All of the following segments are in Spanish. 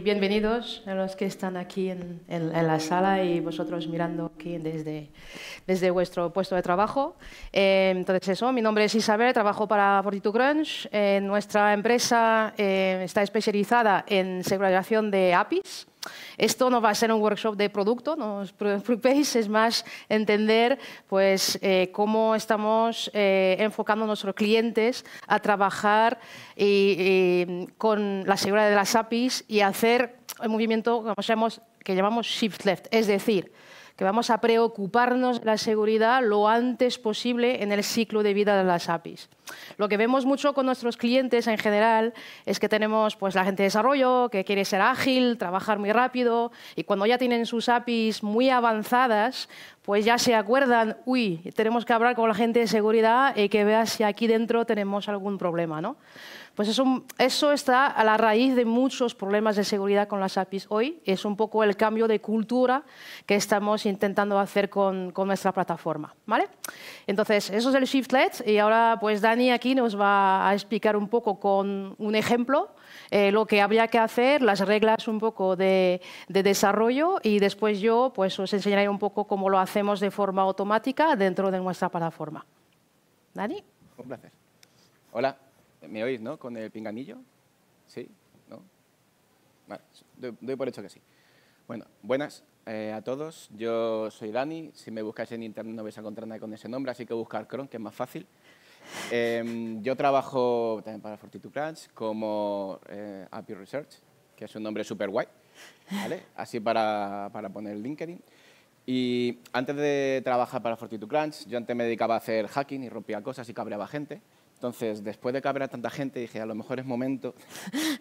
bienvenidos a los que están aquí en, la sala y vosotros mirando aquí desde, desde vuestro puesto de trabajo. Eh, entonces eso, mi nombre es Isabel, trabajo para Fortitude Crunch. Eh, nuestra empresa eh, está especializada en segregación de APIs esto no va a ser un workshop de producto, no os preocupéis, es más entender pues, eh, cómo estamos eh, enfocando a nuestros clientes a trabajar con la seguridad de las APIs y hacer el movimiento que llamamos, que llamamos shift left, es decir, que vamos a preocuparnos de la seguridad lo antes posible en el ciclo de vida de las APIs. Lo que vemos mucho con nuestros clientes en general es que tenemos pues, la gente de desarrollo que quiere ser ágil, trabajar muy rápido y cuando ya tienen sus APIs muy avanzadas, pues ya se acuerdan, uy, tenemos que hablar con la gente de seguridad y que vea si aquí dentro tenemos algún problema. ¿no? Pues eso, está a la raíz de muchos problemas de seguridad con las APIs hoy. Es un poco el cambio de cultura que estamos intentando hacer con, nuestra plataforma. ¿vale? Entonces, eso es el Shiftlet y ahora pues Dani aquí nos va a explicar un poco con un ejemplo eh, lo que habría que hacer, las reglas un poco de, desarrollo y después yo pues os enseñaré un poco cómo lo hacemos de forma automática dentro de nuestra plataforma. Dani. Un placer. Hola, ¿Me oís, no? ¿Con el pinganillo? ¿Sí? ¿No? Vale, doy, por hecho que sí. Bueno, buenas eh, a todos. Yo soy Dani. Si me buscáis en internet no vais a encontrar nadie con ese nombre, así que buscar Chrome, que es más fácil. Em, yo trabajo también para Fortitude Crunch como eh, Research, que es un nombre súper guay, ¿vale? Así para, para poner LinkedIn. Y antes de trabajar para Fortitude Crunch, yo antes me dedicaba a hacer hacking y rompía cosas y cabreaba gente. Entonces, después de caber a tanta gente, dije, a lo mejor es momento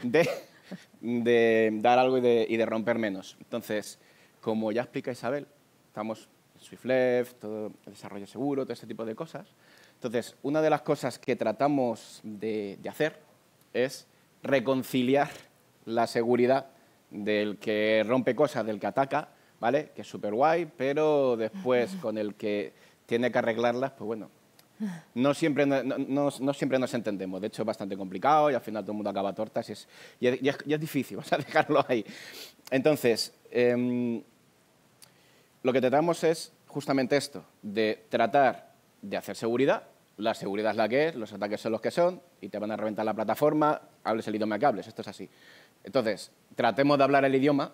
de, dar algo y de, romper menos. Entonces, como ya explica Isabel, estamos en SwiftLeft, todo el desarrollo seguro, todo ese tipo de cosas. Entonces, una de las cosas que tratamos de, hacer es reconciliar la seguridad del que rompe cosas, del que ataca, ¿vale? Que es súper guay, pero después con el que tiene que arreglarlas, pues bueno, no siempre, nos entendemos, de hecho es bastante complicado y al final todo el mundo acaba tortas y es, es, difícil, vamos a dejarlo ahí. Entonces, em, lo que tratamos es justamente esto, de tratar de hacer seguridad, la seguridad es la que es, los ataques son los que son, y te van a reventar la plataforma, hables el idioma que hables, esto es así. Entonces, tratemos de hablar el idioma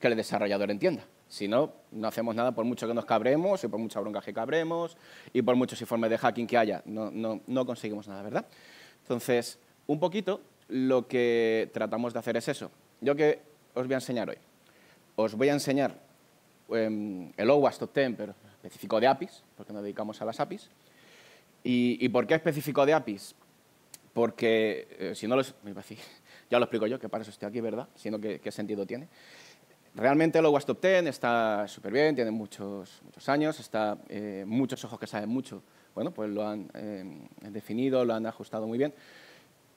que el desarrollador entienda. Si no, no hacemos nada por mucho que nos cabremos y por mucha bronca que cabremos y por muchos informes de hacking que haya. No, no, no conseguimos nada, ¿verdad? Entonces, un poquito lo que tratamos de hacer es eso. Yo que os voy a enseñar hoy. Os voy a enseñar em, el OWASP Top 10, pero específico de APIs, porque nos dedicamos a las APIs. ¿Y, y por qué específico de APIs? Porque eh, si no los... Ya lo explico yo, que para eso estoy aquí, ¿verdad? sino que qué sentido tiene? Realmente el stop Top 10 está súper bien, tiene muchos, muchos años, está, eh, muchos ojos que saben mucho. Bueno, pues lo han eh, definido, lo han ajustado muy bien.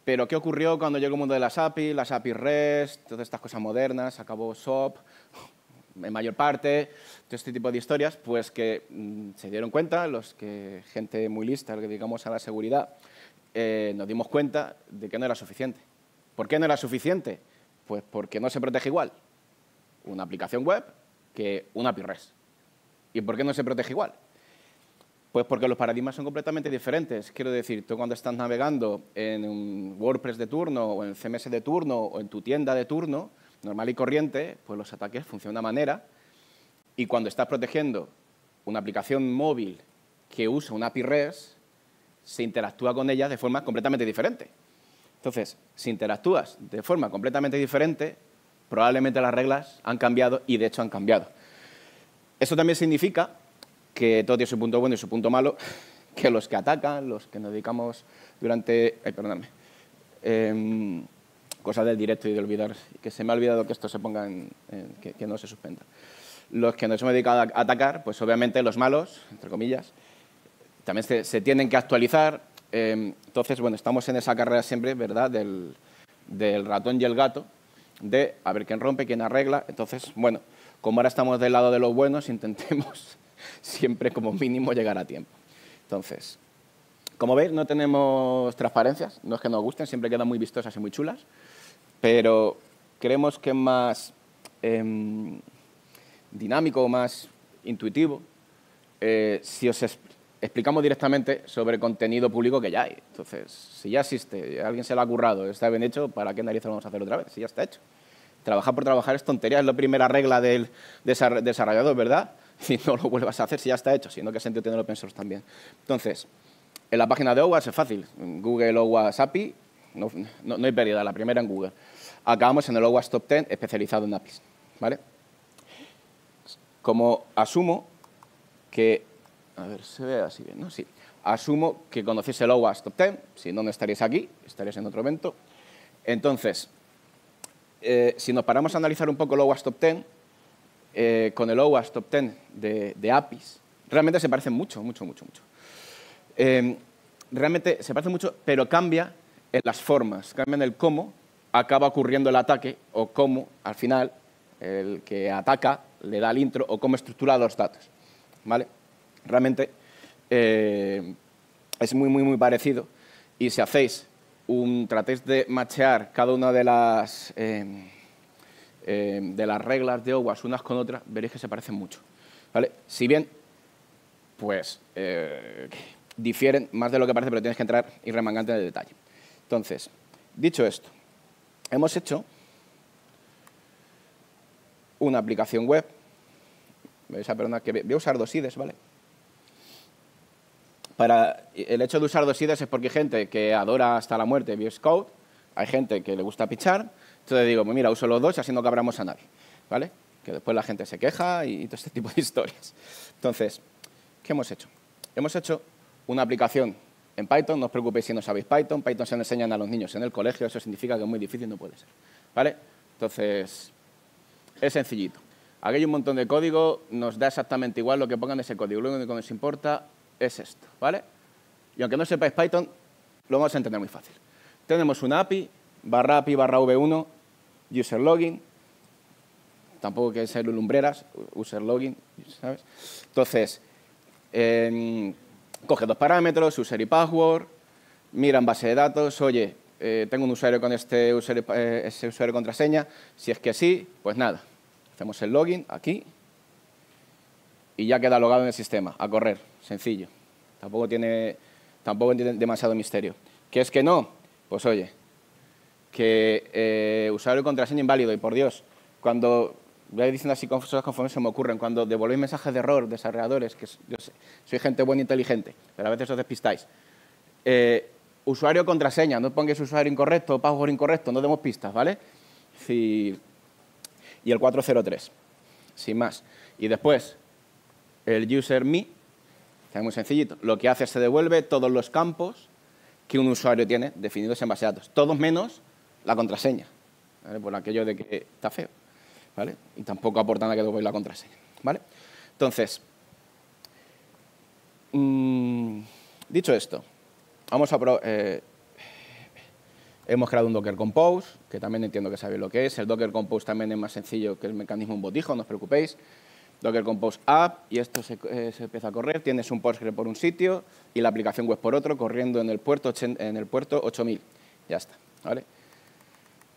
Pero ¿qué ocurrió cuando llegó el mundo de las API, las API REST, todas estas cosas modernas, acabó SOP, en mayor parte, todo este tipo de historias, pues que mm, se dieron cuenta, los que, gente muy lista, que digamos a la seguridad, eh, nos dimos cuenta de que no era suficiente. ¿Por qué no era suficiente? Pues porque no se protege igual una aplicación web que una API REST. ¿Y por qué no se protege igual? Pues porque los paradigmas son completamente diferentes. Quiero decir, tú cuando estás navegando en un WordPress de turno o en CMS de turno o en tu tienda de turno, normal y corriente, pues los ataques funcionan de una manera. Y cuando estás protegiendo una aplicación móvil que usa una API REST, se interactúa con ella de forma completamente diferente. Entonces, si interactúas de forma completamente diferente, probablemente las reglas han cambiado y de hecho han cambiado. Eso también significa que todo tiene su punto bueno y su punto malo, que los que atacan, los que nos dedicamos durante... Ay, perdóname. Em, Cosa del directo y de olvidar, que se me ha olvidado que esto se ponga en... que, no se suspenda. Los que nos hemos dedicado a atacar, pues obviamente los malos, entre comillas, también se, tienen que actualizar. Em, entonces, bueno, estamos en esa carrera siempre, ¿verdad?, del ratón y el gato, de a ver quién rompe, quién arregla. Entonces, bueno, como ahora estamos del lado de los buenos, intentemos siempre como mínimo llegar a tiempo. Entonces, como veis, no tenemos transparencias, no es que nos gusten, siempre quedan muy vistosas y muy chulas, pero creemos que es más em, dinámico, más intuitivo, eh, si os explicamos directamente sobre contenido público que ya hay. Entonces, si ya existe, alguien se lo ha currado, está bien hecho, ¿para qué narices lo vamos a hacer otra vez? Si ya está hecho. Trabajar por trabajar es tontería, es la primera regla del desarrollador, ¿verdad? Si no lo vuelvas a hacer si ya está hecho, sino que se entiende los open source también. Entonces, en la página de OWASP es fácil. Google OWASP API, no, hay pérdida, la primera en Google. Acabamos en el OWASP Top 10 especializado en APIs, ¿vale? Como asumo que... A ver, se ve así bien, ¿no? Sí. Asumo que conocéis el OWASP Top 10, si no, no estarías aquí, estarías en otro evento. Entonces, eh, si nos paramos a analizar un poco el OWASP Top 10, eh, con el OWASP Top 10 de, APIs, realmente se parecen mucho, mucho, mucho, mucho. Em, realmente se parecen mucho, pero cambia en las formas, cambia en el cómo acaba ocurriendo el ataque o cómo, al final, el que ataca le da el intro o cómo estructura los datos. ¿Vale? Realmente eh, es muy, muy, muy parecido. Y si hacéis un, tratéis de machear cada una de las, eh, eh, de las reglas de OWAS, unas con otras, veréis que se parecen mucho. ¿vale? Si bien, pues, eh, difieren más de lo que parece, pero tienes que entrar y remangante en el detalle. Entonces, dicho esto, hemos hecho una aplicación web, esa persona que voy a usar dos IDEs, ¿vale? el hecho de usar dos idas es porque hay gente que adora hasta la muerte VS Code, hay gente que le gusta pichar, entonces digo, pues mira, uso los dos y así no cabramos a nadie, ¿vale? Que después la gente se queja y todo este tipo de historias. Entonces, ¿qué hemos hecho? Hemos hecho una aplicación en Python, no os preocupéis si no sabéis Python, Python se enseñan a los niños en el colegio, eso significa que es muy difícil, no puede ser, ¿vale? Entonces, es sencillito. Aquí hay un montón de código, nos da exactamente igual lo que pongan ese código, lo único que nos importa es esto, ¿vale? Y aunque no sepáis Python, lo vamos a entender muy fácil. Tenemos una API, barra API, barra V1, user login, tampoco que ser lumbreras, user login, ¿sabes? Entonces, em, coge dos parámetros, user y password, mira en base de datos, oye, eh, tengo un usuario con este usuario, eh, ese usuario contraseña, si es que sí, pues nada, hacemos el login aquí y ya queda logado en el sistema, a correr sencillo. Tampoco tiene, tampoco demasiado misterio. ¿Qué es que no? Pues oye, que eh, usuario contraseña inválido, y por Dios, cuando voy diciendo así cosas conforme se me ocurren, cuando devolvéis mensajes de error, desarrolladores, que yo soy gente buena e inteligente, pero a veces os despistáis. Eh, usuario contraseña, no pongáis usuario incorrecto, password incorrecto, no demos pistas, ¿vale? Y el 403, sin más. Y después, el user me, Está muy sencillito. Lo que hace es se devuelve todos los campos que un usuario tiene definidos en base de datos, todos menos la contraseña, por aquello de que está feo, Y tampoco aporta nada que devuelva la contraseña, ¿vale? Entonces, mm, dicho esto, vamos a eh, hemos creado un Docker Compose, que también entiendo que sabéis lo que es. El Docker Compose también es más sencillo que el mecanismo un botijo, no os preocupéis. Docker Compose App y esto eh, se, empieza a correr. Tienes un Postgre por un sitio y la aplicación web por otro, corriendo en el puerto, en el puerto 8000. Ya está, ¿vale?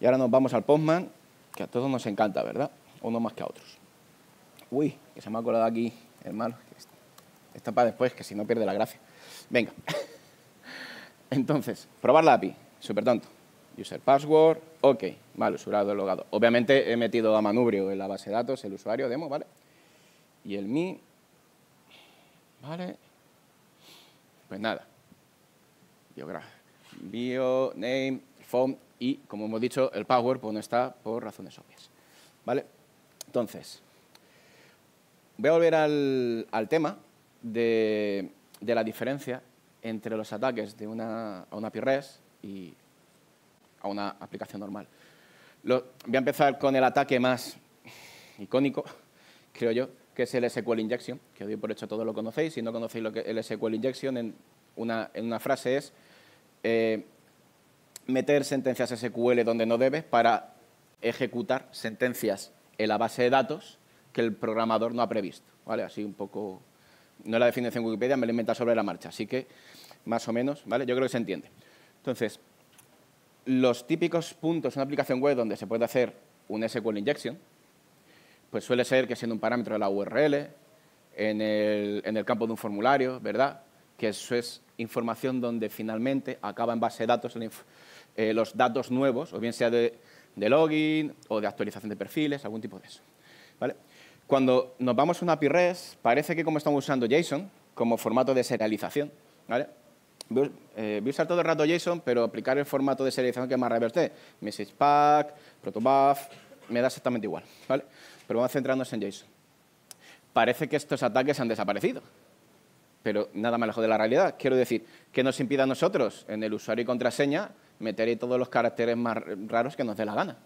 Y ahora nos vamos al Postman, que a todos nos encanta, ¿verdad? Uno más que a otros. Uy, que se me ha colado aquí, hermano. Está para después, que si no pierde la gracia. Venga. Entonces, probar la API. Súper tonto. User password, ok, vale, usuario logado. Obviamente he metido a manubrio en la base de datos el usuario demo, ¿vale? y el mi. ¿Vale? Pues nada. Bio, name, phone. y, como hemos dicho, el power pues no está por razones obvias. ¿Vale? Entonces, voy a volver al, tema de, la diferencia entre los ataques de una, a una e y a una aplicación normal. voy a empezar con el ataque más icónico, creo yo, que es el SQL Injection, que hoy por hecho todos lo conocéis. Si no conocéis lo que es el SQL Injection, en una, frase es eh, meter sentencias SQL donde no debe para ejecutar sentencias en la base de datos que el programador no ha previsto. ¿vale? Así un poco... No es la definición de Wikipedia, me la inventa sobre la marcha. Así que, más o menos, ¿vale? yo creo que se entiende. Entonces, los típicos puntos en una aplicación web donde se puede hacer un SQL injection, pues suele ser que siendo un parámetro de la URL, en el, campo de un formulario, ¿verdad? Que eso es información donde finalmente acaba en base de datos eh, los datos nuevos, o bien sea de, login o de actualización de perfiles, algún tipo de eso. ¿vale? Cuando nos vamos a una API REST, parece que como estamos usando JSON como formato de serialización, ¿vale? Eh, voy, a usar todo el rato JSON, pero aplicar el formato de serialización que más reverté, message pack, protobuf, me da exactamente igual, ¿vale? Pero vamos a centrarnos en JSON. Parece que estos ataques han desaparecido, pero nada más lejos de la realidad. Quiero decir, ¿qué nos impida a nosotros, en el usuario y contraseña, meter ahí todos los caracteres más raros que nos dé la gana?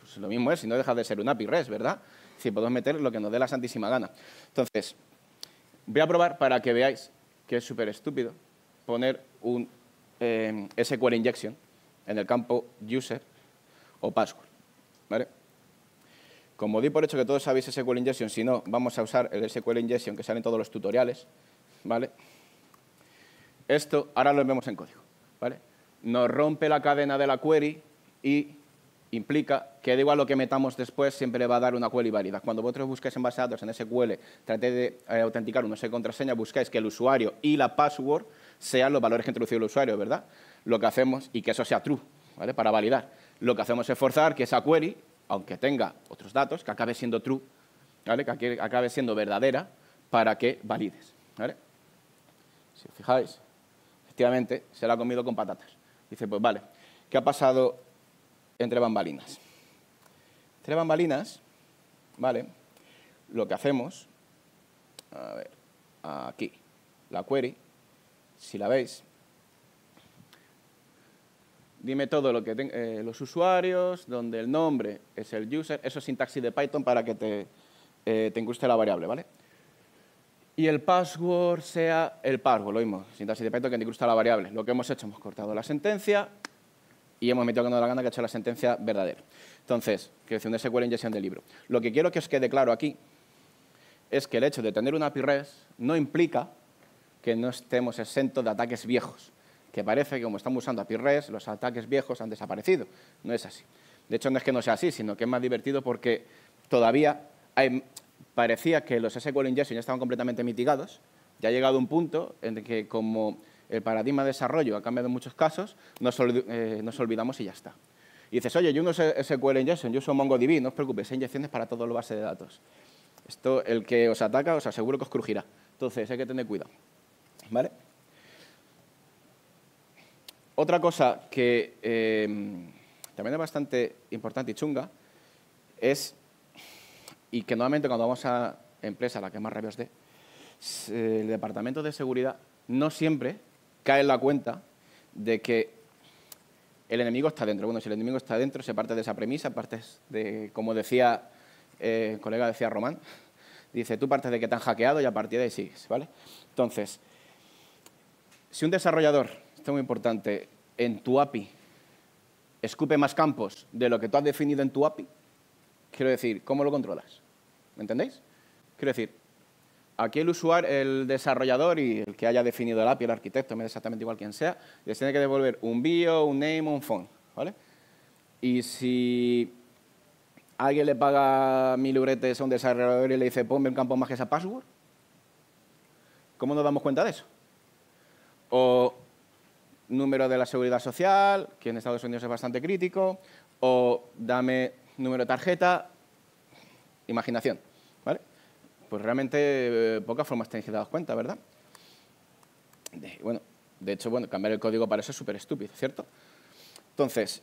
Pues lo mismo es, si no deja de ser un API REST, ¿verdad? Si podemos meter lo que nos dé la santísima gana. Entonces, voy a probar para que veáis que es súper estúpido poner un eh, SQL injection en el campo user o password, ¿vale? Como di por hecho que todos sabéis SQL Injection, si no, vamos a usar el SQL Injection que sale en todos los tutoriales, ¿vale? Esto ahora lo vemos en código, ¿vale? Nos rompe la cadena de la query y implica que da igual lo que metamos después, siempre le va a dar una query válida. Cuando vosotros busquéis en base de datos en SQL, traté de eh, autenticar uno, no contraseña, buscáis que el usuario y la password sean los valores que ha introducido el usuario, ¿verdad? Lo que hacemos, y que eso sea true, ¿vale? Para validar. Lo que hacemos es forzar que esa query aunque tenga otros datos, que acabe siendo true, ¿vale? que acabe siendo verdadera para que valides. Si os fijáis, efectivamente se la ha comido con patatas. Dice, pues vale, ¿qué ha pasado entre bambalinas? Entre bambalinas, ¿vale? Lo que hacemos, a ver, aquí, la query, si la veis, dime todo lo que eh, los usuarios, donde el nombre es el user, eso es sintaxis de Python para que te, eh, incruste la variable, ¿vale? Y el password sea el password, lo mismo, sintaxis de Python que te incrusta la variable. Lo que hemos hecho, hemos cortado la sentencia y hemos metido que da la gana que ha hecho la sentencia verdadera. Entonces, creación de SQL inyección del libro. Lo que quiero que os quede claro aquí es que el hecho de tener una API REST no implica que no estemos exentos de ataques viejos que parece que como estamos usando API REST, los ataques viejos han desaparecido. No es así. De hecho, no es que no sea así, sino que es más divertido porque todavía parecía que los SQL injection ya estaban completamente mitigados. Ya ha llegado un punto en que como el paradigma de desarrollo ha cambiado en muchos casos, nos, eh, olvidamos y ya está. Y dices, oye, yo no uso SQL Injection, yo soy MongoDB, no os preocupéis, hay inyecciones para todo lo base de datos. Esto, el que os ataca, os aseguro que os crujirá. Entonces, hay que tener cuidado. ¿Vale? Otra cosa que em, también es bastante importante y chunga es, y que nuevamente cuando vamos a empresa la que más rabios os dé, el departamento de seguridad no siempre cae en la cuenta de que el enemigo está dentro. Bueno, si el enemigo está dentro, se parte de esa premisa, parte de, como decía eh, el colega, decía Román, dice, tú partes de que te han hackeado y a partir de ahí sigues, ¿vale? Entonces, si un desarrollador esto es muy importante, en tu API escupe más campos de lo que tú has definido en tu API, quiero decir, ¿cómo lo controlas? ¿Me entendéis? Quiero decir, aquí el usuario, el desarrollador y el que haya definido el API, el arquitecto, me da exactamente igual quien sea, les tiene que devolver un bio, un name, un phone, ¿vale? Y si alguien le paga mil libretes a un desarrollador y le dice, ponme un campo más que esa password, ¿cómo nos damos cuenta de eso? O número de la seguridad social, que en Estados Unidos es bastante crítico, o dame número de tarjeta, imaginación, ¿vale? Pues realmente eh, pocas formas tenéis que daros cuenta, ¿verdad? De, bueno, de hecho, bueno, cambiar el código para eso es súper estúpido, ¿cierto? Entonces,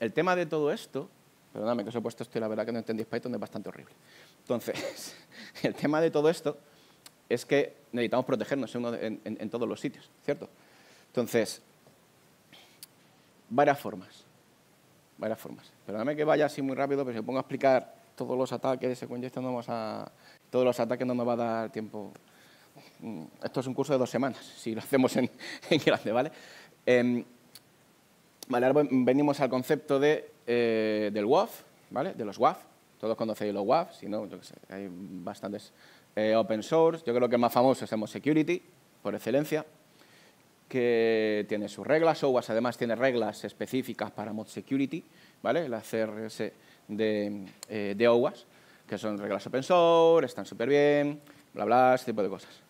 el tema de todo esto, perdóname que os he puesto esto y la verdad que no entendéis Python es bastante horrible. Entonces, el tema de todo esto es que necesitamos protegernos en, todos los sitios, ¿cierto? Entonces, varias formas, varias formas. Perdóname que vaya así muy rápido, pero si pongo a explicar todos los ataques, ese no vamos a, todos los ataques no nos va a dar tiempo. Mm, esto es un curso de dos semanas, si lo hacemos en, grande, ¿vale? Em, vale, ahora venimos al concepto de, eh, del WAF, ¿vale? De los WAF. Todos conocéis los WAF, si no, yo sé, hay bastantes eh, open source. Yo creo que el más famoso es Emo Security, por excelencia, que tiene sus reglas. OWASP además tiene reglas específicas para mod security, ¿vale? La CRS de, eh, de OWASP, que son reglas open source, están súper bien, bla, bla, ese tipo de cosas.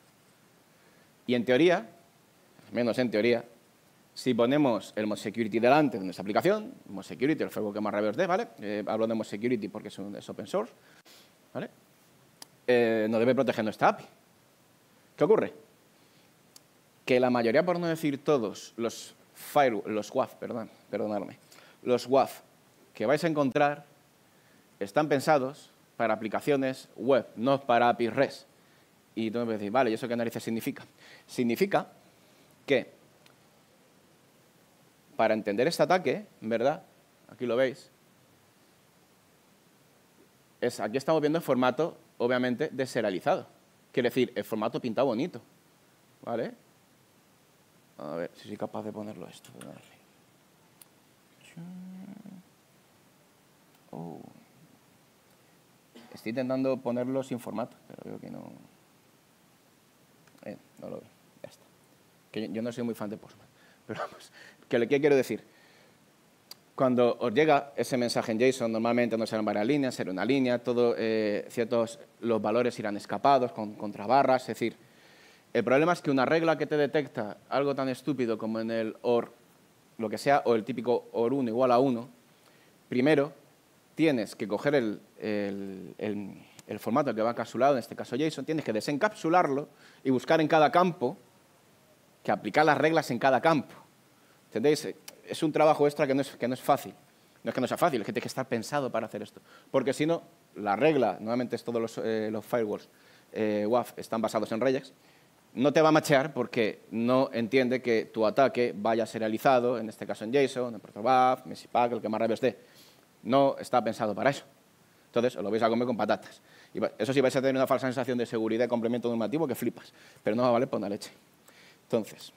Y en teoría, menos en teoría, si ponemos el mod security delante de nuestra aplicación, mod security, el framework que más rabios dé, ¿vale? Eh, hablo de mod security porque es, un, es open source, eh, nos debe proteger nuestra API. ¿Qué ocurre? Que la mayoría, por no decir todos, los los WAF, perdón, perdonadme, los WAF que vais a encontrar están pensados para aplicaciones web, no para APIs REST. Y tú me decís, decir, vale, ¿y eso qué narices significa? Significa que para entender este ataque, ¿verdad? Aquí lo veis. aquí estamos viendo el formato obviamente, deserializado. Quiere decir, el formato pinta bonito. ¿Vale? A ver si soy capaz de ponerlo esto. Oh. Estoy intentando ponerlo sin formato, pero veo que no... Eh, no lo veo. Ya está. Que yo, no soy muy fan de Postman. Pero vamos, qué que quiero decir cuando os llega ese mensaje en JSON, normalmente no serán varias líneas, será una línea, todos eh, ciertos los valores irán escapados con contrabarras, es decir, el problema es que una regla que te detecta algo tan estúpido como en el OR, lo que sea, o el típico OR 1 igual a 1, primero tienes que coger el, el formato que va encapsulado, en este caso JSON, tienes que desencapsularlo y buscar en cada campo, que aplicar las reglas en cada campo. ¿Entendéis? es un trabajo extra que no, es, que no es fácil. No es que no sea fácil, es que tiene que estar pensado para hacer esto. Porque si no, la regla, nuevamente es todos los, eh, firewalls eh, WAF están basados en Regex, no te va a machear porque no entiende que tu ataque vaya a ser realizado, en este caso en JSON, en protobuf, Messipack, el que más rabia esté. No está pensado para eso. Entonces, os lo vais a comer con patatas. eso sí, vais a tener una falsa sensación de seguridad y complemento normativo que flipas, pero no va a valer por una leche. Entonces,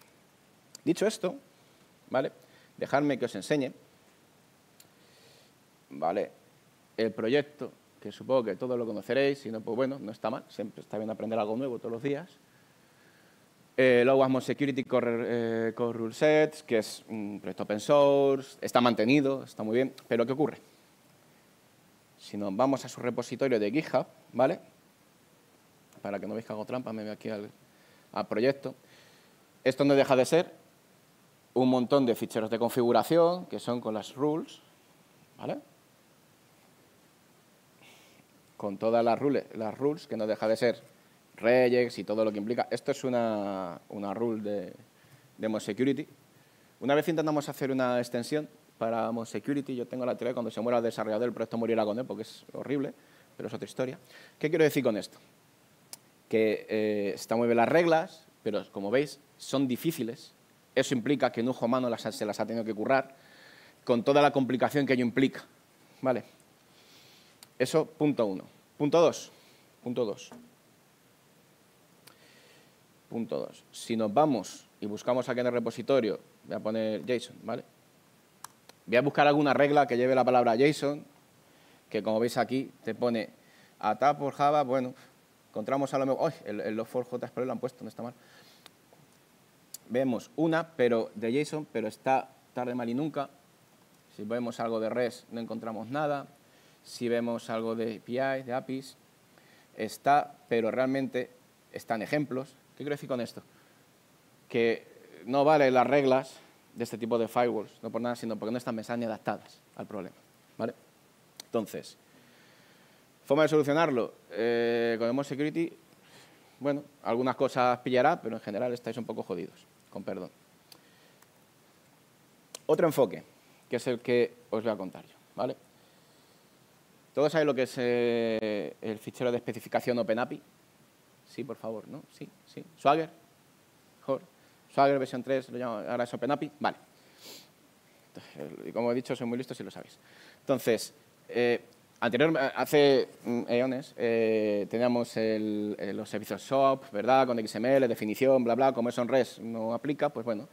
dicho esto, ¿vale? Dejadme que os enseñe, ¿vale? El proyecto, que supongo que todos lo conoceréis, si no, pues bueno, no está mal, siempre está bien aprender algo nuevo todos los días. Eh, Low Security Core, eh, Rulesets, Sets, que es un proyecto open source, está mantenido, está muy bien, pero ¿qué ocurre? Si nos vamos a su repositorio de GitHub, ¿vale? Para que no veáis que hago trampa, me voy aquí al proyecto. Esto no deja de ser un montón de ficheros de configuración, que son con las rules, ¿vale? Con todas las rules, las rules que no deja de ser regex y todo lo que implica. Esto es una, una rule de, de Security. Una vez intentamos hacer una extensión para Security, yo tengo la teoría de cuando se muera el desarrollador, el proyecto morirá con él, porque es horrible, pero es otra historia. ¿Qué quiero decir con esto? Que eh, está muy bien las reglas, pero como veis, son difíciles eso implica que un ojo humano se las ha tenido que currar, con toda la complicación que ello implica. ¿Vale? Eso, punto uno. Punto dos. Punto dos. Punto dos. Si nos vamos y buscamos aquí en el repositorio, voy a poner JSON, ¿vale? Voy a buscar alguna regla que lleve la palabra JSON, que como veis aquí te pone tap por Java, bueno, encontramos a lo mejor... ¡Ay! El, el log lo han puesto, no está mal vemos una, pero de JSON, pero está tarde mal y nunca. Si vemos algo de res no encontramos nada. Si vemos algo de API, de APIs, está, pero realmente están ejemplos. ¿Qué quiero decir con esto? Que no vale las reglas de este tipo de firewalls, no por nada, sino porque no están mensajes ni adaptadas al problema. ¿vale? Entonces, forma de solucionarlo eh, con el Security, bueno, algunas cosas pillará, pero en general estáis un poco jodidos con perdón. Otro enfoque, que es el que os voy a contar yo, ¿vale? ¿Todos sabéis lo que es eh, el fichero de especificación OpenAPI? Sí, por favor, ¿no? Sí, sí. Swagger, mejor. Swagger versión 3, lo llamo, ahora es OpenAPI, vale. Eh, y como he dicho, soy muy listo si lo sabéis. Entonces, eh, anterior, eh, hace mm, eones eh, teníamos eh, los servicios SOAP, ¿verdad? Con XML, definición, bla, bla. Como eso en REST no aplica, pues bueno.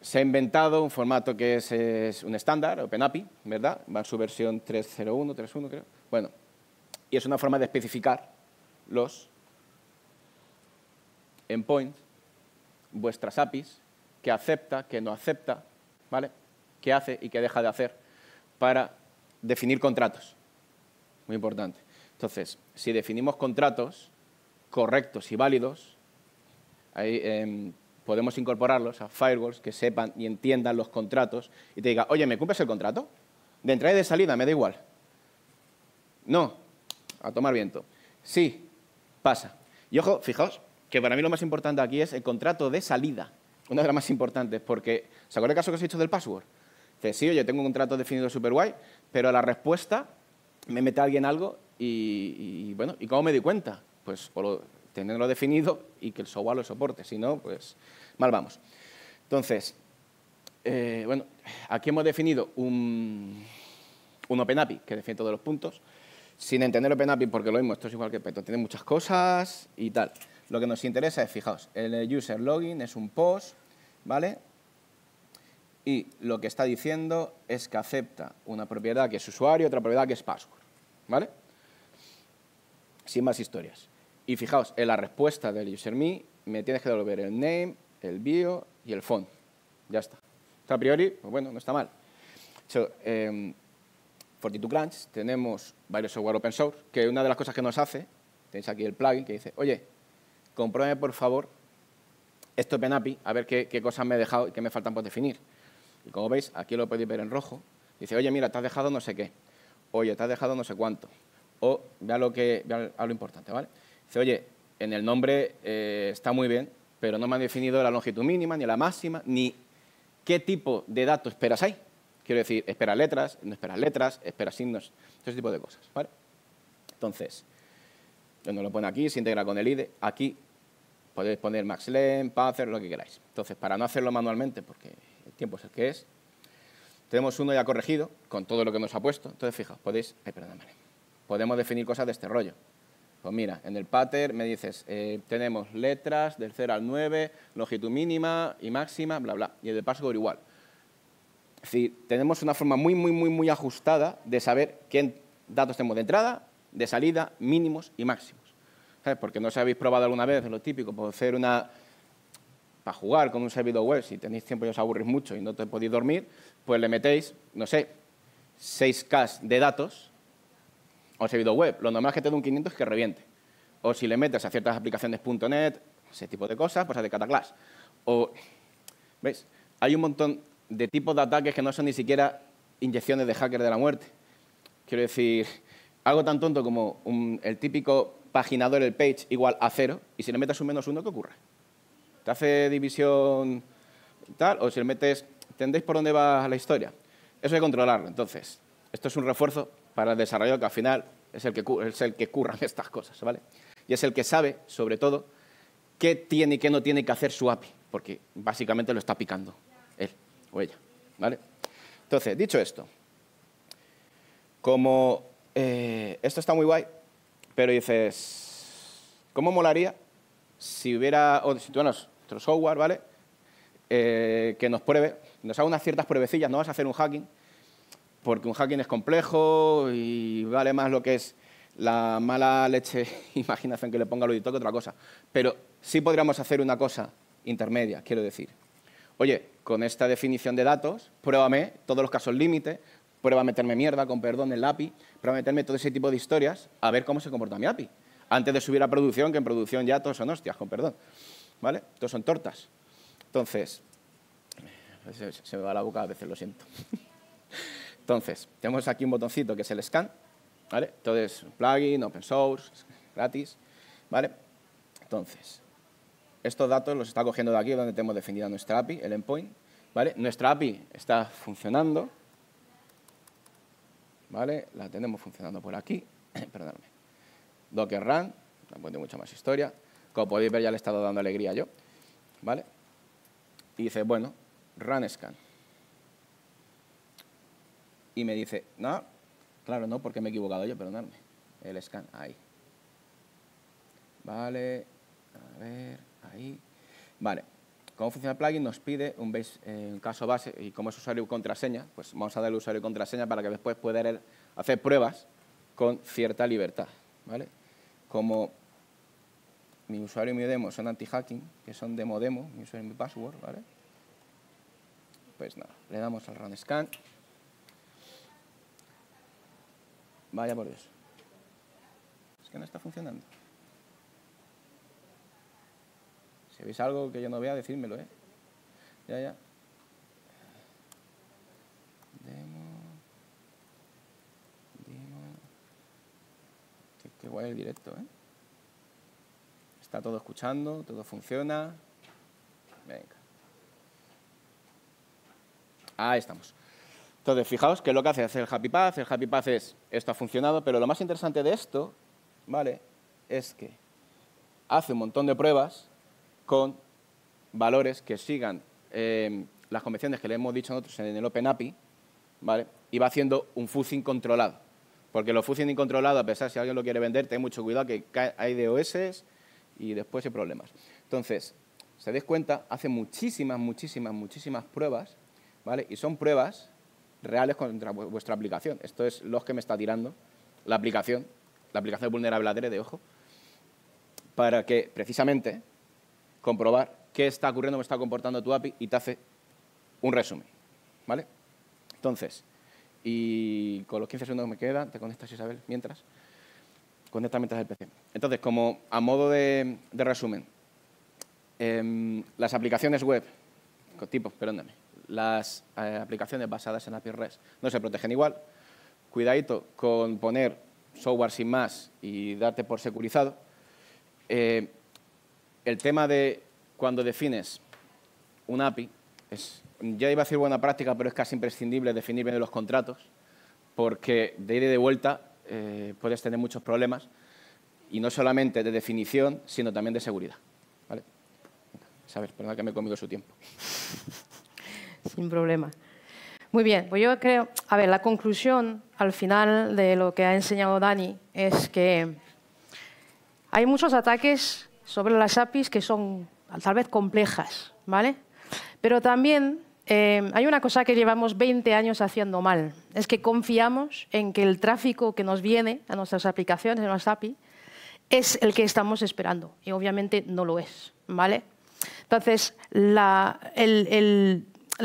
Se ha inventado un formato que es, un estándar, OpenAPI, ¿verdad? Va en su versión 3.0.1, 3.1 creo. Bueno, y es una forma de especificar los endpoints, vuestras APIs, que acepta, que no acepta, ¿vale? Qué hace y qué deja de hacer para definir contratos. Muy importante. Entonces, si definimos contratos correctos y válidos, ahí, em, podemos incorporarlos a firewalls que sepan y entiendan los contratos y te diga, oye, ¿me cumples el contrato? De entrada y de salida, me da igual. No, a tomar viento. Sí, pasa. Y ojo, fijaos, que para mí lo más importante aquí es el contrato de salida. Una de las más importantes, porque ¿se acuerda el caso que os he dicho del password? sí, yo tengo un contrato definido súper guay, pero la respuesta me mete alguien algo y, bueno, ¿y cómo me di cuenta? Pues o tenerlo definido y que el software lo soporte, si no, pues mal vamos. Entonces, eh, bueno, aquí hemos definido un, un OpenAPI que define todos los puntos, sin entender OpenAPI porque lo mismo, esto es igual que Peto, tiene muchas cosas y tal. Lo que nos interesa es, fijaos, el user login es un post, ¿vale? y lo que está diciendo es que acepta una propiedad que es usuario, otra propiedad que es password, ¿vale? Sin más historias. Y fijaos, en la respuesta del user me tienes que devolver el name, el bio y el font. Ya está. Está a priori, pues bueno, no está mal. So, eh, tenemos varios software open source que una de las cosas que nos hace, tenéis aquí el plugin que dice, oye, compruébeme por favor esto penapi a ver qué, qué, cosas me he dejado y qué me faltan por definir. Y como veis, aquí lo podéis ver en rojo. Dice, oye, mira, te has dejado no sé qué. Oye, te has dejado no sé cuánto. O, vea lo, que, a lo importante, ¿vale? Dice, oye, en el nombre eh, está muy bien, pero no me han definido la longitud mínima, ni la máxima, ni qué tipo de datos esperas ahí. Quiero decir, espera letras, no esperas letras, espera signos, todo ese tipo de cosas, ¿vale? Entonces, no lo pone aquí, se integra con el IDE. Aquí podéis poner MaxLen, hacer lo que queráis. Entonces, para no hacerlo manualmente, porque tiempo es el que es. Tenemos uno ya corregido, con todo lo que nos ha puesto. Entonces, fijaos, podéis... Ay, perdón, Podemos definir cosas de este rollo. Pues mira, en el pattern me dices, eh, tenemos letras del 0 al 9, longitud mínima y máxima, bla, bla. Y el de password igual. Es decir, tenemos una forma muy, muy, muy, muy ajustada de saber qué datos tenemos de entrada, de salida, mínimos y máximos. ¿Sabes? Porque no os habéis probado alguna vez lo típico, por hacer una para jugar con un servidor web, si tenéis tiempo y os aburrís mucho y no te podéis dormir, pues le metéis, no sé, 6K de datos o servidor web. Lo normal que te dé un 500 es que reviente. O si le metes a ciertas aplicaciones .NET, ese tipo de cosas, pues de cataclas. O, ¿veis? Hay un montón de tipos de ataques que no son ni siquiera inyecciones de hacker de la muerte. Quiero decir, algo tan tonto como el típico paginador, el page, igual a cero, y si le metes un menos uno, ¿qué ocurre? te hace división tal, o si le metes, ¿entendéis por dónde va la historia? Eso hay que controlarlo. Entonces, esto es un refuerzo para el desarrollador que al final es el que, es el que curra estas cosas, ¿vale? Y es el que sabe, sobre todo, qué tiene y qué no tiene que hacer su API, porque básicamente lo está picando él o ella, ¿vale? Entonces, dicho esto, como eh, esto está muy guay, pero dices, ¿cómo molaría si hubiera, o si, bueno, software, ¿vale? Eh, que nos pruebe, nos haga unas ciertas pruebecillas, no vas a hacer un hacking, porque un hacking es complejo y vale más lo que es la mala leche imaginación que le ponga al auditor que otra cosa. Pero sí podríamos hacer una cosa intermedia, quiero decir. Oye, con esta definición de datos, pruébame todos los casos límite, prueba a meterme mierda, con perdón, el API, prueba a meterme todo ese tipo de historias, a ver cómo se comporta mi API. Antes de subir a producción, que en producción ya todos son hostias, con perdón. ¿vale? Estos son tortas. Entonces, se, me va la boca a veces, lo siento. Entonces, tenemos aquí un botoncito que es el scan, ¿vale? Entonces, plugin, open source, gratis, ¿vale? Entonces, estos datos los está cogiendo de aquí, donde tenemos definida nuestra API, el endpoint, ¿vale? Nuestra API está funcionando, ¿vale? La tenemos funcionando por aquí, perdóname. Docker run, tampoco tiene mucha más historia. Como podéis ver, ya le he estado dando alegría yo. ¿Vale? Y dice, bueno, run scan. Y me dice, no, claro, no, porque me he equivocado yo, perdonadme. El scan, ahí. Vale, a ver, ahí. Vale, cómo funciona el plugin nos pide un, base, eh, caso base y como es usuario y contraseña, pues vamos a darle usuario y contraseña para que después pueda hacer pruebas con cierta libertad, ¿vale? Como mi usuario y mi demo son anti-hacking, que son demo demo, mi usuario y mi password, ¿vale? Pues nada, le damos al run scan. Vaya por Dios. Es que no está funcionando. Si veis algo que yo no vea, decídmelo, ¿eh? Ya, ya. Demo. Demo. qué guay el directo, ¿eh? Está todo escuchando, todo funciona. Venga. Ahí estamos. Entonces, fijaos que lo que hace es el happy path. El happy path es, esto ha funcionado, pero lo más interesante de esto, ¿vale? Es que hace un montón de pruebas con valores que sigan eh, las convenciones que le hemos dicho nosotros en el OpenAPI, ¿vale? Y va haciendo un fuzzing controlado. Porque lo fuzzing incontrolado, a pesar de si alguien lo quiere vender, ten mucho cuidado que hay DOS, y después hay problemas. Entonces, se dais cuenta, hace muchísimas, muchísimas, muchísimas pruebas, ¿vale? Y son pruebas reales contra vuestra aplicación. Esto es lo que me está tirando la aplicación, la aplicación vulnerable a de ojo, para que precisamente comprobar qué está ocurriendo, cómo está comportando tu API y te hace un resumen, ¿vale? Entonces, y con los 15 segundos que me quedan, te conectas Isabel, mientras. Contéstame mientras el PC. Entonces, como a modo de, resumen, em, las aplicaciones web, tipo, perdóname, las eh, aplicaciones basadas en API REST no se protegen igual. Cuidadito con poner software sin más y darte por securizado. Eh, el tema de cuando defines un API, es, ya iba a decir buena práctica, pero es casi imprescindible definir bien los contratos, porque de ida y de vuelta eh, puedes tener muchos problemas, y no solamente de definición, sino también de seguridad. ¿Vale? Sabes, perdón que me he comido su tiempo. Sin problema. Muy bien, pues yo creo, a ver, la conclusión al final de lo que ha enseñado Dani es que hay muchos ataques sobre las APIs que son tal vez complejas, ¿vale? Pero también Em, hay una cosa que llevamos 20 años haciendo mal, es que confiamos en que el tráfico que nos viene a nuestras aplicaciones, a nuestra API, es el que estamos esperando y obviamente no lo es, ¿vale? Entonces, la,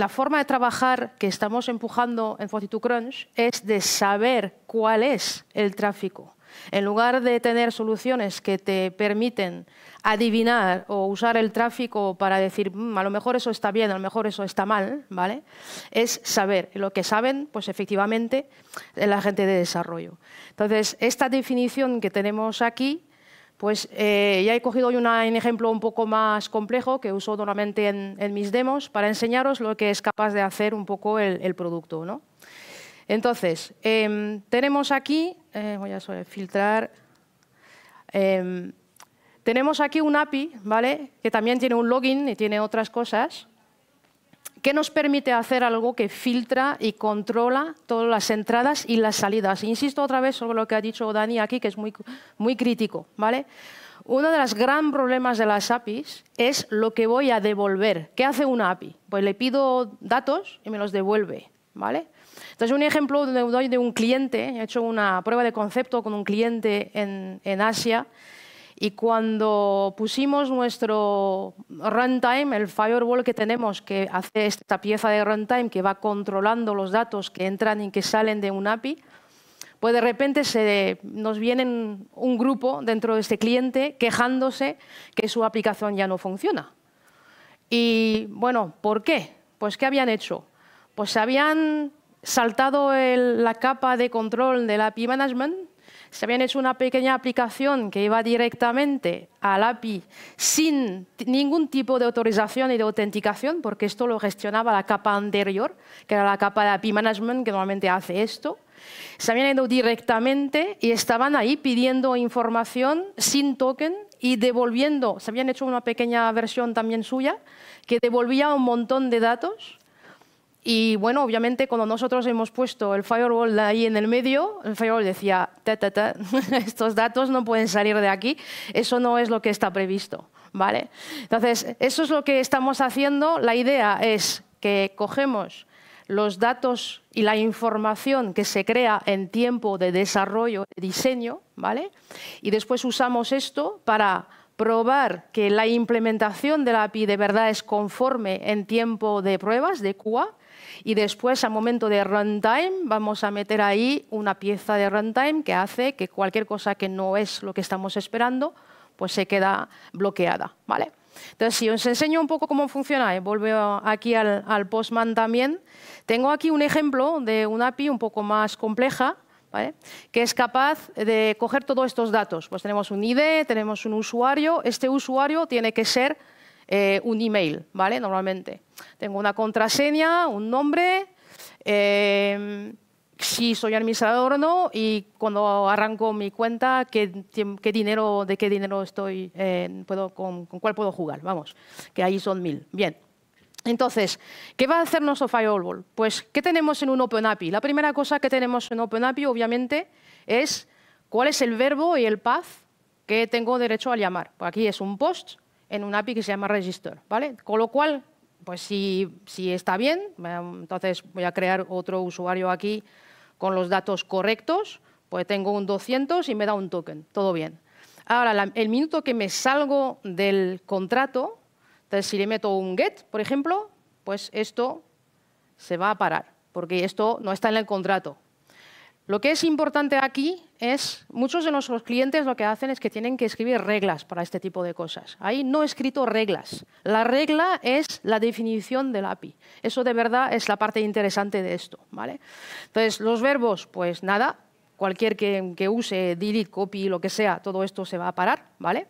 forma de trabajar que estamos empujando en 42Crunch es de saber cuál es el tráfico en lugar de tener soluciones que te permiten adivinar o usar el tráfico para decir, mm, a lo mejor eso está bien, a lo mejor eso está mal, ¿vale? Es saber. Lo que saben, pues efectivamente, la gente de desarrollo. Entonces, esta definición que tenemos aquí, pues eh, ya he cogido hoy un ejemplo un poco más complejo que uso normalmente en, mis demos para enseñaros lo que es capaz de hacer un poco el, el producto, ¿no? Entonces, em, tenemos aquí, eh, voy a filtrar, em, tenemos aquí un API, ¿vale? Que también tiene un login y tiene otras cosas, que nos permite hacer algo que filtra y controla todas las entradas y las salidas. Insisto otra vez sobre lo que ha dicho Dani aquí, que es muy, muy crítico, ¿vale? Uno de los grandes problemas de las APIs es lo que voy a devolver. ¿Qué hace una API? Pues le pido datos y me los devuelve, ¿vale? Entonces, un ejemplo de un cliente, he hecho una prueba de concepto con un cliente en, Asia y cuando pusimos nuestro runtime, el firewall que tenemos que hace esta pieza de runtime que va controlando los datos que entran y que salen de un API, pues de repente se, nos viene un grupo dentro de este cliente quejándose que su aplicación ya no funciona. Y bueno, ¿por qué? Pues ¿qué habían hecho? Pues habían saltado la capa de control del API Management, se habían hecho una pequeña aplicación que iba directamente al API sin ningún tipo de autorización y de autenticación, porque esto lo gestionaba la capa anterior, que era la capa de API Management, que normalmente hace esto. Se habían ido directamente y estaban ahí pidiendo información sin token y devolviendo, se habían hecho una pequeña versión también suya, que devolvía un montón de datos y bueno, obviamente cuando nosotros hemos puesto el firewall ahí en el medio, el firewall decía, estos datos no pueden salir de aquí, eso no es lo que está previsto. ¿vale? Entonces, eso es lo que estamos haciendo. La idea es que cogemos los datos y la información que se crea en tiempo de desarrollo, de diseño, ¿vale? Y después usamos esto para probar que la implementación de la API de verdad es conforme en tiempo de pruebas de QA y después, al momento de runtime, vamos a meter ahí una pieza de runtime que hace que cualquier cosa que no es lo que estamos esperando, pues se queda bloqueada. ¿vale? Entonces, si os enseño un poco cómo funciona, y eh, vuelvo aquí al, Postman también, tengo aquí un ejemplo de una API un poco más compleja, que es capaz de coger todos estos datos. Pues tenemos un ID, tenemos un usuario, este usuario tiene que ser eh, un email, ¿vale? Normalmente. Tengo una contraseña, un nombre, em, si soy administrador o no, y cuando arranco mi cuenta, qué, dinero, de qué dinero estoy, puedo, con, cuál puedo jugar, vamos, que ahí son mil. Bien. Entonces, ¿qué va a hacernos Firewall? Pues, ¿qué tenemos en un OpenAPI? La primera cosa que tenemos en OpenAPI, obviamente, es cuál es el verbo y el path que tengo derecho a llamar. Aquí es un post, en un API que se llama register, ¿vale? Con lo cual, pues si, si está bien, eh, entonces voy a crear otro usuario aquí con los datos correctos, pues tengo un 200 y me da un token, todo bien. Ahora, el minuto que me salgo del contrato, entonces si le meto un get, por ejemplo, pues esto se va a parar, porque esto no está en el contrato, lo que es importante aquí es, muchos de nuestros clientes lo que hacen es que tienen que escribir reglas para este tipo de cosas. Ahí no he escrito reglas. La regla es la definición del API. Eso de verdad es la parte interesante de esto. ¿vale? Entonces, los verbos, pues nada, cualquier que, use delete, copy, lo que sea, todo esto se va a parar. ¿vale?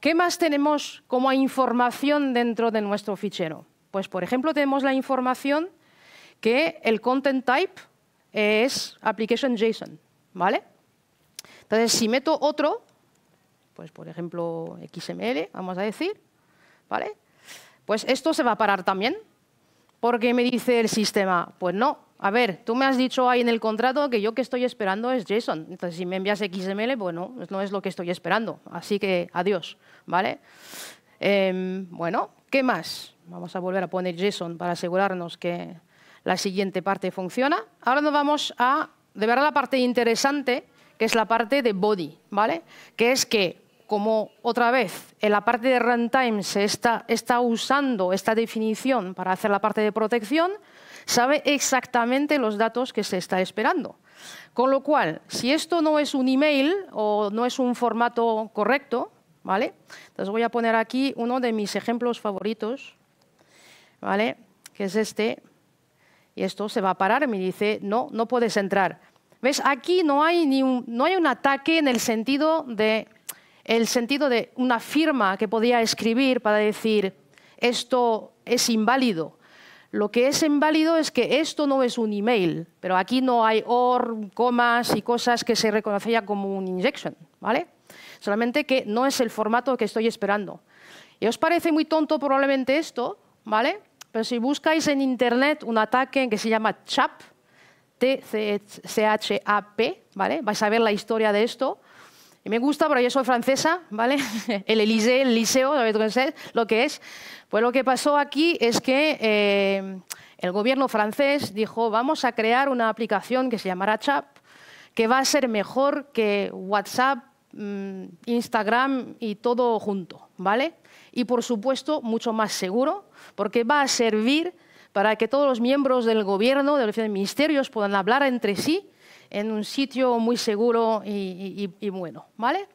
¿Qué más tenemos como información dentro de nuestro fichero? Pues, por ejemplo, tenemos la información que el content type es application JSON, ¿vale? Entonces, si meto otro, pues por ejemplo XML, vamos a decir, ¿vale? Pues esto se va a parar también, porque me dice el sistema, pues no, a ver, tú me has dicho ahí en el contrato que yo que estoy esperando es JSON, entonces si me envías XML, bueno, pues no es lo que estoy esperando, así que adiós, ¿vale? Em, bueno, ¿qué más? Vamos a volver a poner JSON para asegurarnos que, la siguiente parte funciona. Ahora nos vamos a, de la parte interesante, que es la parte de body, ¿vale? Que es que, como otra vez, en la parte de runtime se está, está usando esta definición para hacer la parte de protección, sabe exactamente los datos que se está esperando. Con lo cual, si esto no es un email o no es un formato correcto, ¿vale? Entonces voy a poner aquí uno de mis ejemplos favoritos, ¿vale? Que es este y esto se va a parar. Me dice, no, no puedes entrar. ¿Ves? Aquí no hay, ni un, no hay un ataque en el sentido, de, el sentido de una firma que podía escribir para decir, esto es inválido. Lo que es inválido es que esto no es un email, pero aquí no hay or, comas y cosas que se reconocía como un injection, ¿vale? Solamente que no es el formato que estoy esperando. ¿Y os parece muy tonto probablemente esto, ¿vale? Pero si buscáis en Internet un ataque que se llama CHAP, T-C-H-A-P, ¿vale? Vais a ver la historia de esto. Y me gusta, pero yo soy francesa, ¿vale? El Elysée, el Liceo, lo que es. Pues lo que pasó aquí es que eh, el gobierno francés dijo, vamos a crear una aplicación que se llamará CHAP, que va a ser mejor que WhatsApp, mm, Instagram y todo junto, ¿vale? Y por supuesto, mucho más seguro porque va a servir para que todos los miembros del gobierno, de los ministerios, puedan hablar entre sí en un sitio muy seguro y, bueno, ¿vale?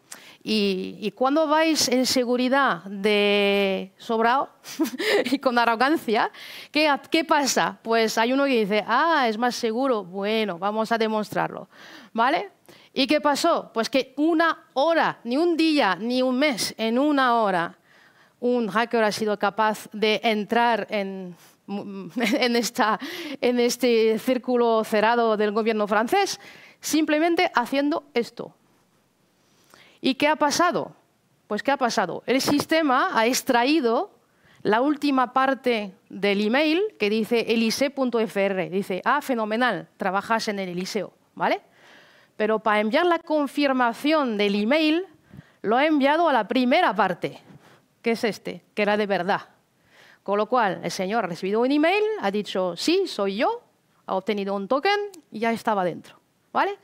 Y, cuando vais en seguridad de sobrado y con arrogancia, ¿qué, ¿qué pasa? Pues hay uno que dice, ah, es más seguro, bueno, vamos a demostrarlo, ¿vale? ¿Y qué pasó? Pues que una hora, ni un día, ni un mes, en una hora, un hacker ha sido capaz de entrar en, este círculo cerrado del gobierno francés simplemente haciendo esto. ¿Y qué ha pasado? Pues ¿qué ha pasado? El sistema ha extraído la última parte del email que dice elise.fr. Dice, ah, fenomenal, trabajas en el Eliseo, ¿vale? Pero para enviar la confirmación del email, lo ha enviado a la primera parte que es este, que era de verdad. Con lo cual, el señor ha recibido un email, ha dicho, sí, soy yo, ha obtenido un token y ya estaba dentro. ¿Vale?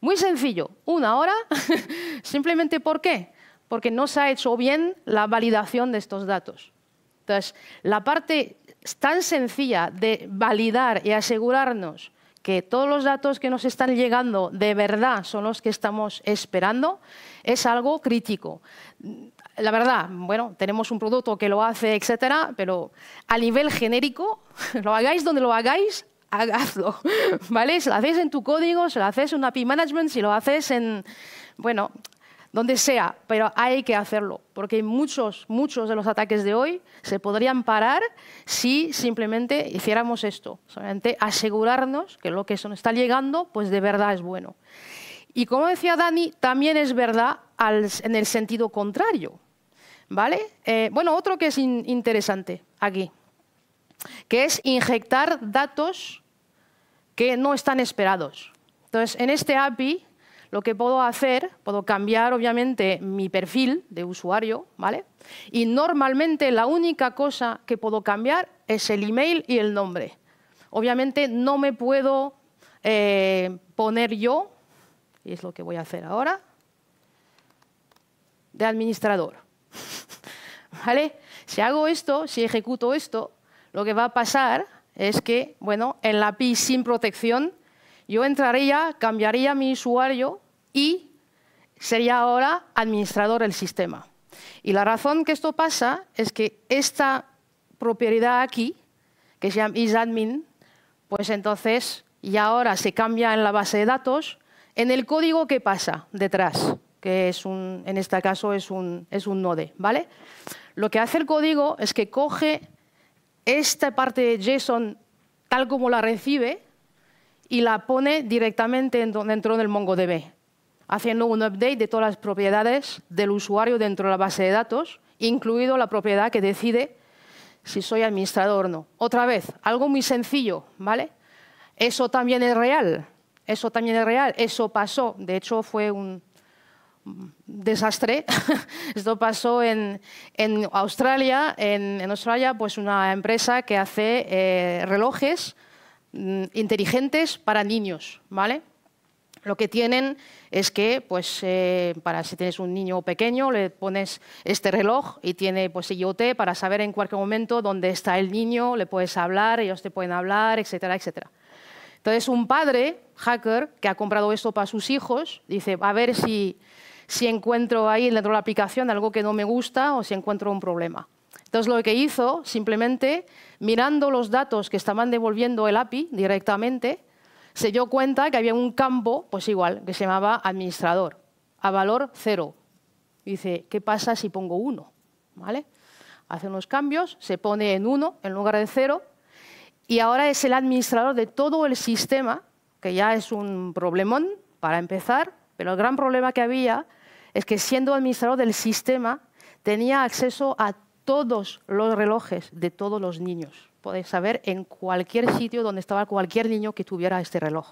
Muy sencillo, una hora, simplemente ¿por qué? Porque no se ha hecho bien la validación de estos datos. Entonces, la parte tan sencilla de validar y asegurarnos que todos los datos que nos están llegando de verdad son los que estamos esperando, es algo crítico la verdad, bueno, tenemos un producto que lo hace, etcétera, pero a nivel genérico, lo hagáis donde lo hagáis, hagadlo. ¿vale? Si lo hacéis en tu código, si lo haces en un API management, si lo haces en, bueno, donde sea, pero hay que hacerlo, porque muchos, muchos de los ataques de hoy se podrían parar si simplemente hiciéramos esto, solamente asegurarnos que lo que nos está llegando, pues de verdad es bueno. Y como decía Dani, también es verdad en el sentido contrario. ¿vale? Eh, bueno, otro que es interesante aquí, que es inyectar datos que no están esperados. Entonces, en este API lo que puedo hacer, puedo cambiar obviamente mi perfil de usuario, ¿vale? Y normalmente la única cosa que puedo cambiar es el email y el nombre. Obviamente no me puedo eh, poner yo, y es lo que voy a hacer ahora, de administrador. ¿vale? Si hago esto, si ejecuto esto, lo que va a pasar es que, bueno, en la API sin protección, yo entraría, cambiaría mi usuario y sería ahora administrador del sistema. Y la razón que esto pasa es que esta propiedad aquí, que se llama isadmin, pues entonces ya ahora se cambia en la base de datos, en el código que pasa detrás que es un, en este caso es un, es un node. ¿vale? Lo que hace el código es que coge esta parte de JSON tal como la recibe y la pone directamente dentro del MongoDB, haciendo un update de todas las propiedades del usuario dentro de la base de datos, incluido la propiedad que decide si soy administrador o no. Otra vez, algo muy sencillo, ¿vale? Eso también es real, eso también es real, eso pasó, de hecho fue un, desastre. Esto pasó en, en Australia. En, Australia, pues una empresa que hace eh, relojes mm, inteligentes para niños, ¿vale? Lo que tienen es que, pues, eh, para si tienes un niño pequeño, le pones este reloj y tiene, pues, IoT para saber en cualquier momento dónde está el niño, le puedes hablar, ellos te pueden hablar, etcétera, etcétera. Entonces, un padre hacker que ha comprado esto para sus hijos, dice, a ver si, encuentro ahí dentro de la aplicación algo que no me gusta o si encuentro un problema. Entonces lo que hizo, simplemente mirando los datos que estaban devolviendo el API directamente, se dio cuenta que había un campo, pues igual, que se llamaba administrador, a valor cero. Dice, ¿qué pasa si pongo uno? ¿Vale? Hace unos cambios, se pone en uno en lugar de cero, y ahora es el administrador de todo el sistema que ya es un problemón para empezar, pero el gran problema que había es que siendo administrador del sistema tenía acceso a todos los relojes de todos los niños. Podéis saber en cualquier sitio donde estaba cualquier niño que tuviera este reloj.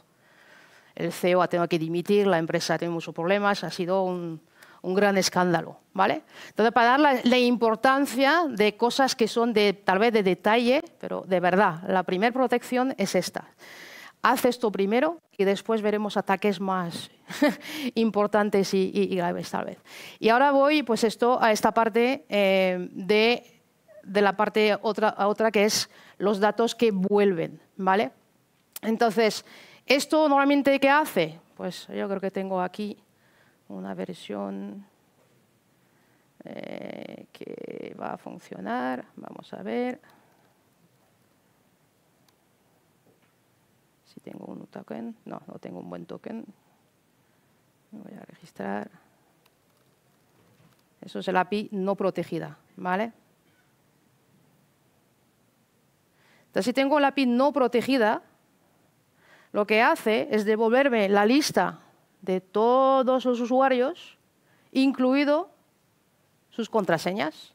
El CEO ha tenido que dimitir, la empresa ha tenido muchos problemas, ha sido un, gran escándalo, ¿vale? Entonces, para darle la, importancia de cosas que son de, tal vez de detalle, pero de verdad, la primera protección es esta haz esto primero y después veremos ataques más importantes y, graves tal vez. Y ahora voy pues esto, a esta parte eh, de, la parte otra, a otra que es los datos que vuelven. ¿vale? Entonces, ¿esto normalmente qué hace? Pues yo creo que tengo aquí una versión eh, que va a funcionar. Vamos a ver. Si tengo un token, no, no tengo un buen token. voy a registrar. Eso es el API no protegida, ¿vale? Entonces, si tengo el API no protegida, lo que hace es devolverme la lista de todos los usuarios, incluido sus contraseñas,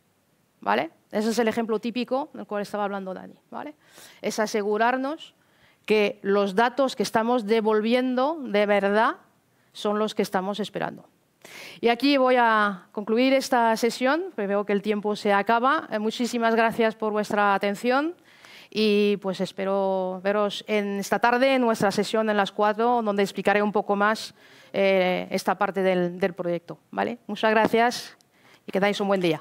¿vale? Ese es el ejemplo típico del cual estaba hablando Dani, ¿vale? Es asegurarnos que los datos que estamos devolviendo de verdad son los que estamos esperando. Y aquí voy a concluir esta sesión, porque veo que el tiempo se acaba. Eh, muchísimas gracias por vuestra atención y pues espero veros en esta tarde en nuestra sesión en las cuatro, donde explicaré un poco más eh, esta parte del, proyecto. ¿vale? Muchas gracias y que tengáis un buen día.